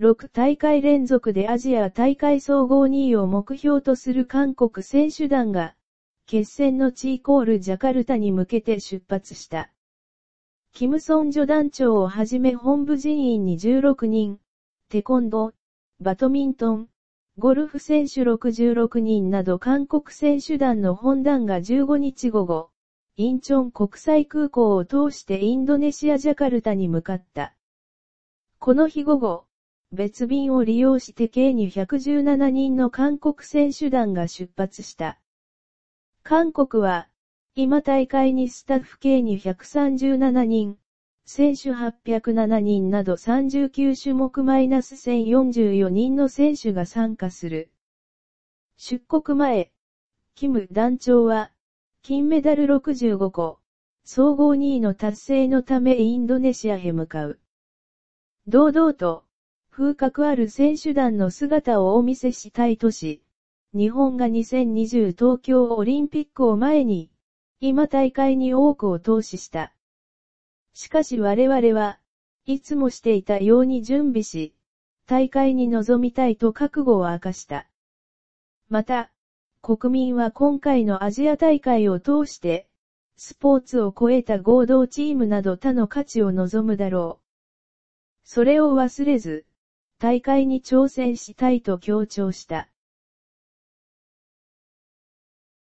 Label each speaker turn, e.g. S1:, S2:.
S1: 6大会連続でアジア大会総合2位を目標とする韓国選手団が、決戦の地イコールジャカルタに向けて出発した。キムソンョ団長をはじめ本部人員に16人、テコンド、バドミントン、ゴルフ選手66人など韓国選手団の本団が15日午後、インチョン国際空港を通してインドネシアジャカルタに向かった。この日午後、別便を利用して計に117人の韓国選手団が出発した。韓国は、今大会にスタッフ計に137人、選手807人など39種目マイナス1044人の選手が参加する。出国前、キム団長は、金メダル65個、総合2位の達成のためインドネシアへ向かう。堂々と、風格ある選手団の姿をお見せしたいとし、日本が2020東京オリンピックを前に、今大会に多くを投資した。しかし我々はいつもしていたように準備し、大会に臨みたいと覚悟を明かした。また、国民は今回のアジア大会を通して、スポーツを超えた合同チームなど他の価値を望むだろう。それを忘れず、大会に挑戦したいと強調した。